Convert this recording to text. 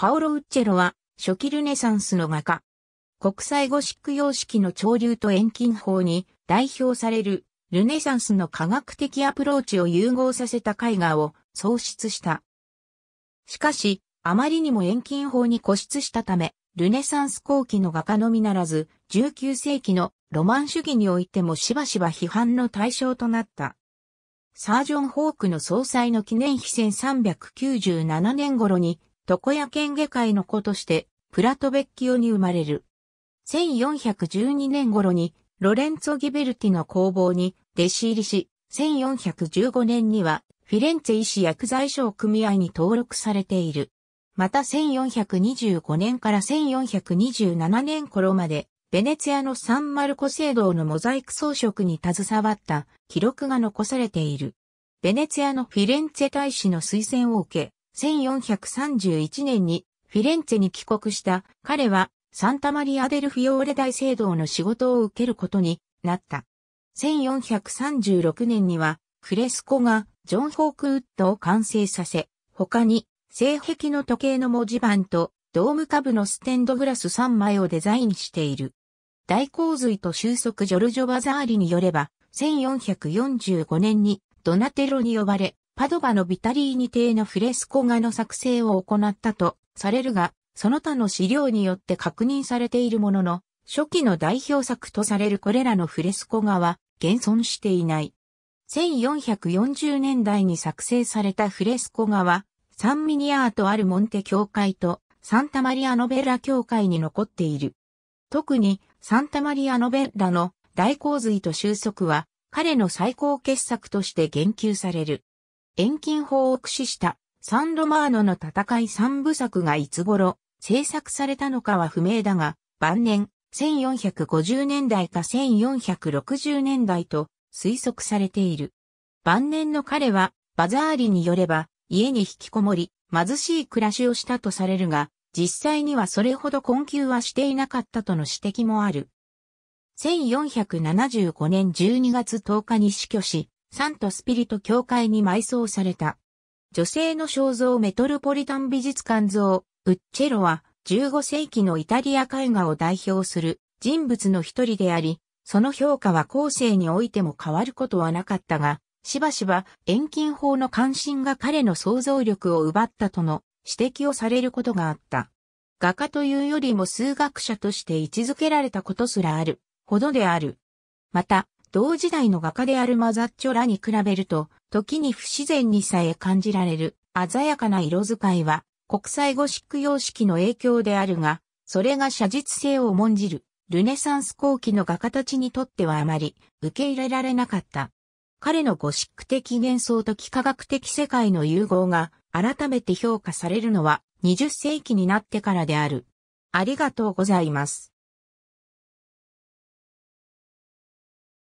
パオロ・ウッチェロは、初期ルネサンスの画家。国際ゴシック様式の潮流と遠近法に代表される、ルネサンスの科学的アプローチを融合させた絵画を創出した。しかし、あまりにも遠近法に固執したため、ルネサンス後期の画家のみならず、19世紀のロマン主義においてもしばしば批判の対象となった。サージョン・ホークの総裁の記念碑1397年頃に床屋県下界の子として、プラトベッキオに生まれる。1412年頃に、ロレンツォ・ギベルティの工房に弟子入りし、1415年には、フィレンツェ医師薬剤賞組合に登録されている。また1425年から1427年頃まで、ベネツィアのサンマルコ聖堂のモザイク装飾に携わった記録が残されている。ベネツィアのフィレンツェ大使の推薦を受け、1431年にフィレンツェに帰国した彼はサンタマリアデルフィオーレ大聖堂の仕事を受けることになった。1436年にはフレスコがジョン・ホークウッドを完成させ、他に性癖の時計の文字盤とドーム下部のステンドグラス3枚をデザインしている。大洪水と収束ジョルジョ・バザーリによれば、1445年にドナテロに呼ばれ、パドバのビタリーニ邸のフレスコ画の作成を行ったとされるが、その他の資料によって確認されているものの、初期の代表作とされるこれらのフレスコ画は現存していない。1440年代に作成されたフレスコ画は、サンミニアートアルモンテ教会とサンタマリアノベラ教会に残っている。特にサンタマリアノベラの大洪水と収束は彼の最高傑作として言及される。遠近法を駆使したサンロマーノの戦い三部作がいつ頃制作されたのかは不明だが、晩年、1450年代か1460年代と推測されている。晩年の彼は、バザーリによれば、家に引きこもり、貧しい暮らしをしたとされるが、実際にはそれほど困窮はしていなかったとの指摘もある。1475年12月10日に死去し、サントスピリト教会に埋葬された。女性の肖像メトロポリタン美術館像、ウッチェロは15世紀のイタリア絵画を代表する人物の一人であり、その評価は後世においても変わることはなかったが、しばしば遠近法の関心が彼の想像力を奪ったとの指摘をされることがあった。画家というよりも数学者として位置づけられたことすらあるほどである。また、同時代の画家であるマザッチョらに比べると、時に不自然にさえ感じられる鮮やかな色使いは、国際ゴシック様式の影響であるが、それが写実性を重んじる、ルネサンス後期の画家たちにとってはあまり受け入れられなかった。彼のゴシック的幻想と幾何学的世界の融合が改めて評価されるのは20世紀になってからである。ありがとうございます。